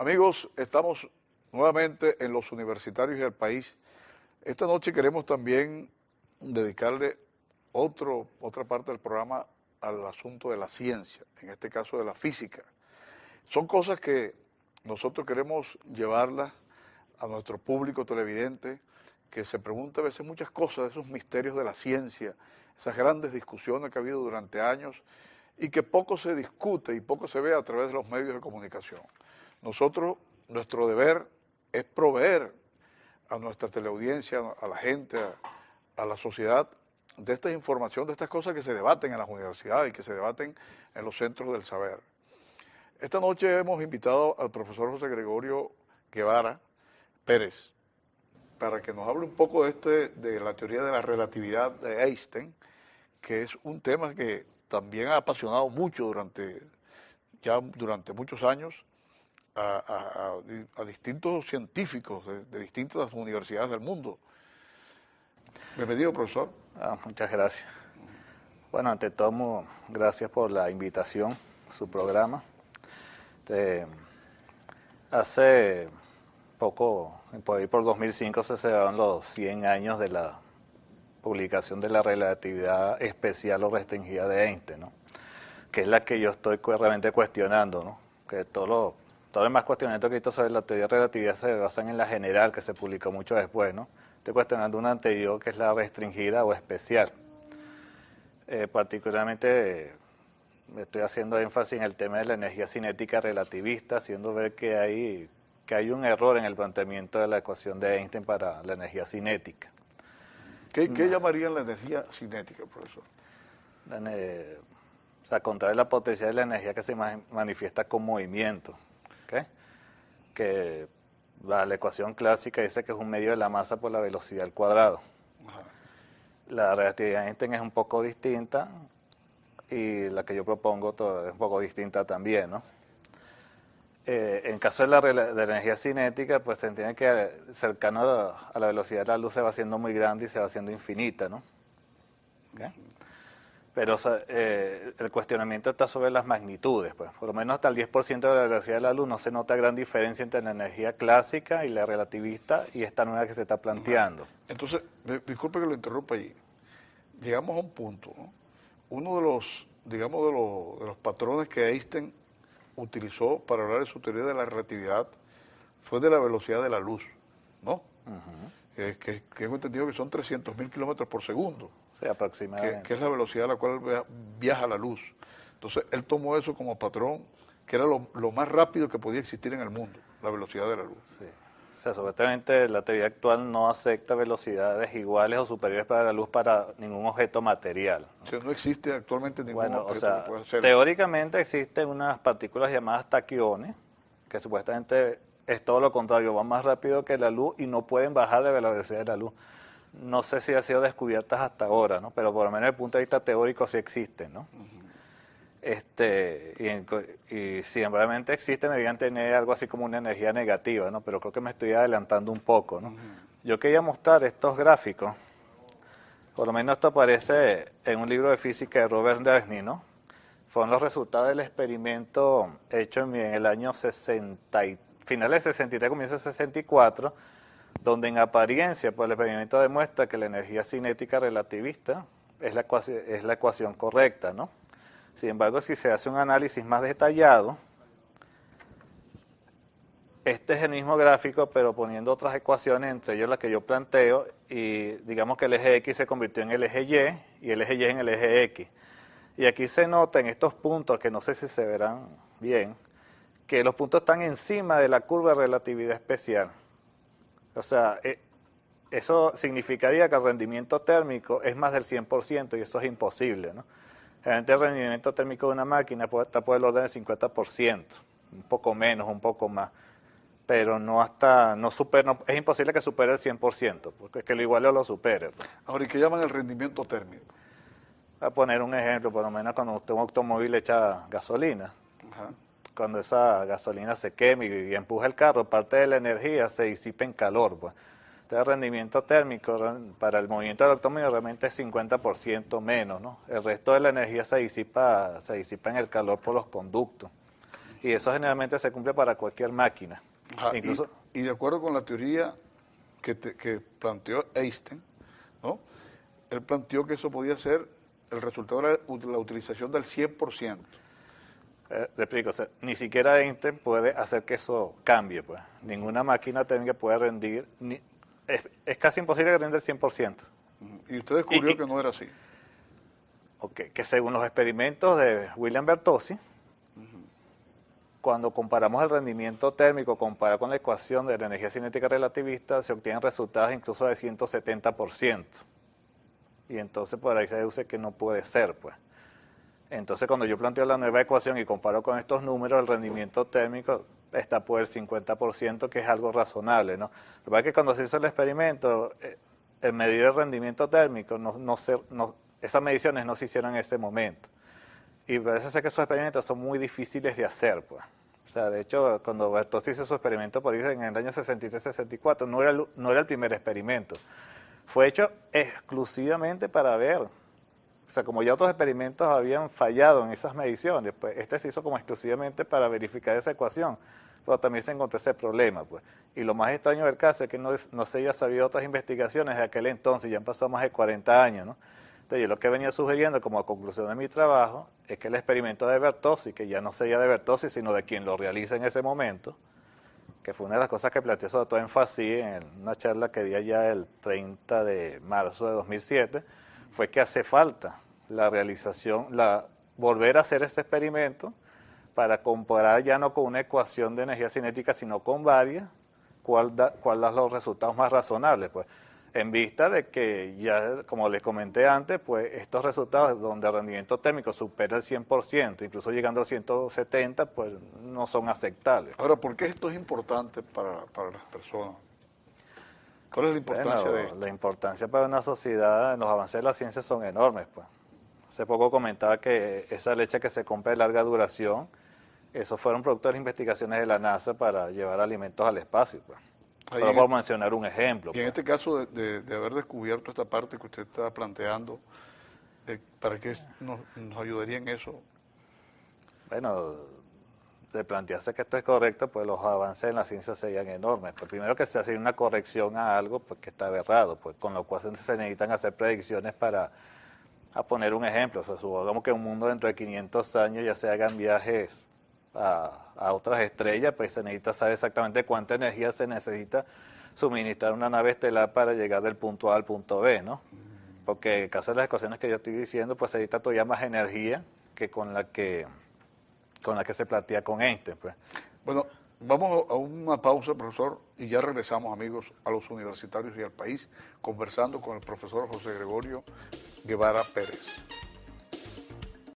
Amigos, estamos nuevamente en los universitarios y el país. Esta noche queremos también dedicarle otro, otra parte del programa al asunto de la ciencia, en este caso de la física. Son cosas que nosotros queremos llevarlas a nuestro público televidente que se pregunta a veces muchas cosas, esos misterios de la ciencia, esas grandes discusiones que ha habido durante años y que poco se discute y poco se ve a través de los medios de comunicación. Nosotros, nuestro deber es proveer a nuestra teleaudiencia, a la gente, a, la sociedad, de esta información, de estas cosas que se debaten en las universidades y que se debaten en los centros del saber. Esta noche hemos invitado al profesor José Gregorio Guevara Pérez para que nos hable un poco de, este, de la teoría de la relatividad de Einstein, que es un tema que también ha apasionado mucho durante, ya durante muchos años a, distintos científicos de, distintas universidades del mundo. Bienvenido, profesor. Ah, muchas gracias. Bueno, ante todo, gracias por la invitación, su programa. hace poco, por ahí por 2005, se celebraron los 100 años de la publicación de la relatividad especial o restringida de Einstein, ¿no? que es la que yo estoy realmente cuestionando, ¿no? que todos ...todos los más que esto sobre la teoría de relatividad se basan en la general, que se publicó mucho después, ¿no? Estoy cuestionando una anterior que es la restringida o especial. Eh, particularmente eh, estoy haciendo énfasis en el tema de la energía cinética relativista, haciendo ver que hay, que hay un error en el planteamiento de la ecuación de Einstein para la energía cinética. ¿Qué, mm. llamarían la energía cinética, profesor? Eh, o sea, contraer la potencia de la energía que se manifiesta con movimiento que la, ecuación clásica dice que es un medio de la masa por la velocidad al cuadrado. La relatividad de Einstein es un poco distinta y la que yo propongo es un poco distinta también, ¿no? Eh, en caso de la, energía cinética, pues se entiende que cercano a la, velocidad de la luz se va haciendo muy grande y se va haciendo infinita, ¿no? pero eh, el cuestionamiento está sobre las magnitudes. Pues. Por lo menos hasta el 10% de la velocidad de la luz no se nota gran diferencia entre la energía clásica y la relativista y esta nueva que se está planteando. Entonces, disculpe que lo interrumpa ahí. Llegamos a un punto. Uno de los, digamos, de los, patrones que Einstein utilizó para hablar de su teoría de la relatividad fue de la velocidad de la luz, ¿no? que, que, entendido que son 300.000 kilómetros por segundo. Que, es la velocidad a la cual viaja la luz. Entonces, él tomó eso como patrón, que era lo, más rápido que podía existir en el mundo, la velocidad de la luz. O sea, supuestamente la teoría actual no acepta velocidades iguales o superiores para la luz para ningún objeto material. O sea, no existe actualmente ningún bueno, o sea, Teóricamente existen unas partículas llamadas taquiones, que supuestamente es todo lo contrario, van más rápido que la luz y no pueden bajar de la velocidad de la luz no sé si han sido descubiertas hasta ahora, ¿no? pero por lo menos desde el punto de vista teórico sí existen. este, y, si realmente existen, deberían tener algo así como una energía negativa, ¿no? pero creo que me estoy adelantando un poco. Yo quería mostrar estos gráficos, por lo menos esto aparece en un libro de física de Robert Dagny, fueron los resultados del experimento hecho en el año 60, finales de 63, comienzo de 64 donde en apariencia por pues, el experimento demuestra que la energía cinética relativista es la, ecuación, correcta. ¿no? Sin embargo, si se hace un análisis más detallado, este es el mismo gráfico, pero poniendo otras ecuaciones, entre ellas las que yo planteo, y digamos que el eje X se convirtió en el eje Y y el eje Y en el eje X. Y aquí se nota en estos puntos, que no sé si se verán bien, que los puntos están encima de la curva de relatividad especial. O sea, eh, eso significaría que el rendimiento térmico es más del 100% y eso es imposible. ¿no? Realmente el rendimiento térmico de una máquina puede, está por el orden del 50%, un poco menos, un poco más, pero no hasta, no super, es imposible que supere el 100%, porque es que lo igual o lo supere. Ahora, ¿y qué llaman el rendimiento térmico? Voy a poner un ejemplo, por lo menos cuando usted un automóvil echa gasolina. Ajá cuando esa gasolina se queme y, empuja el carro, parte de la energía se disipa en calor. Pues. Entonces, el rendimiento térmico para el movimiento del automóvil realmente es 50% menos. ¿no? El resto de la energía se disipa, se disipa en el calor por los conductos. Y eso generalmente se cumple para cualquier máquina. Incluso, y, de acuerdo con la teoría que, planteó Einstein, ¿no? él planteó que eso podía ser el resultado de la utilización del 100%. Eh, explico, ni siquiera Einstein puede hacer que eso cambie, pues. Ninguna máquina térmica puede rendir, es, casi imposible que renda el 100%. Y usted descubrió que no era así. Ok, que según los experimentos de William Bertosi, cuando comparamos el rendimiento térmico comparado con la ecuación de la energía cinética relativista, se obtienen resultados incluso de 170%. Y entonces por ahí se deduce que no puede ser, pues. Entonces, cuando yo planteo la nueva ecuación y comparo con estos números, el rendimiento térmico está por el 50%, que es algo razonable. ¿no? Lo que es que cuando se hizo el experimento, eh, en medir el rendimiento térmico, no, esas mediciones no se hicieron en ese momento. Y parece ser que esos experimentos son muy difíciles de hacer. Pues. O sea, de hecho, cuando Bertozzi hizo su experimento por en el año 66-64, no no era el primer experimento. Fue hecho exclusivamente para ver o sea, como ya otros experimentos habían fallado en esas mediciones, pues este se hizo como exclusivamente para verificar esa ecuación, pero también se encontró ese problema, pues. Y lo más extraño del caso es que no, se haya sabido otras investigaciones de aquel entonces, ya han pasado más de 40 años, ¿no? Entonces, yo lo que venía sugiriendo como conclusión de mi trabajo es que el experimento de Bertozzi, que ya no sería de Bertozzi, sino de quien lo realiza en ese momento, que fue una de las cosas que planteé sobre todo en FACI, en una charla que di allá el 30 de marzo de 2007, fue que hace falta la realización, la, volver a hacer este experimento para comparar ya no con una ecuación de energía cinética, sino con varias, cuál da, los resultados más razonables. Pues en vista de que ya, como les comenté antes, pues estos resultados donde el rendimiento térmico supera el 100%, incluso llegando al 170, pues no son aceptables. Ahora, ¿por qué esto es importante para, para las personas? ¿Cuál la importancia La importancia para una sociedad, los avances de la ciencia son enormes. Pues. Hace poco comentaba que esa leche que se compra de larga duración, eso fueron productos de las investigaciones de la NASA para llevar alimentos al espacio. Pues. por e- mencionar un ejemplo. Y en pues. este caso de, haber descubierto esta parte que usted estaba planteando, eh, ¿para qué nos, nos ayudaría en eso? Bueno, de plantearse que esto es correcto, pues los avances en la ciencia serían enormes. por pues primero que se hace una corrección a algo pues, que está aberrado, pues con lo cual se necesitan hacer predicciones para, a poner un ejemplo, supongamos que un mundo dentro de 500 años ya se hagan viajes a, a otras estrellas, pues se necesita saber exactamente cuánta energía se necesita suministrar una nave estelar para llegar del punto A al punto B, ¿no? Porque en el caso de las ecuaciones que yo estoy diciendo, pues se necesita todavía más energía que con la que con la que se plantea con este, Pues. Bueno, vamos a una pausa, profesor, y ya regresamos, amigos, a los universitarios y al país, conversando con el profesor José Gregorio Guevara Pérez.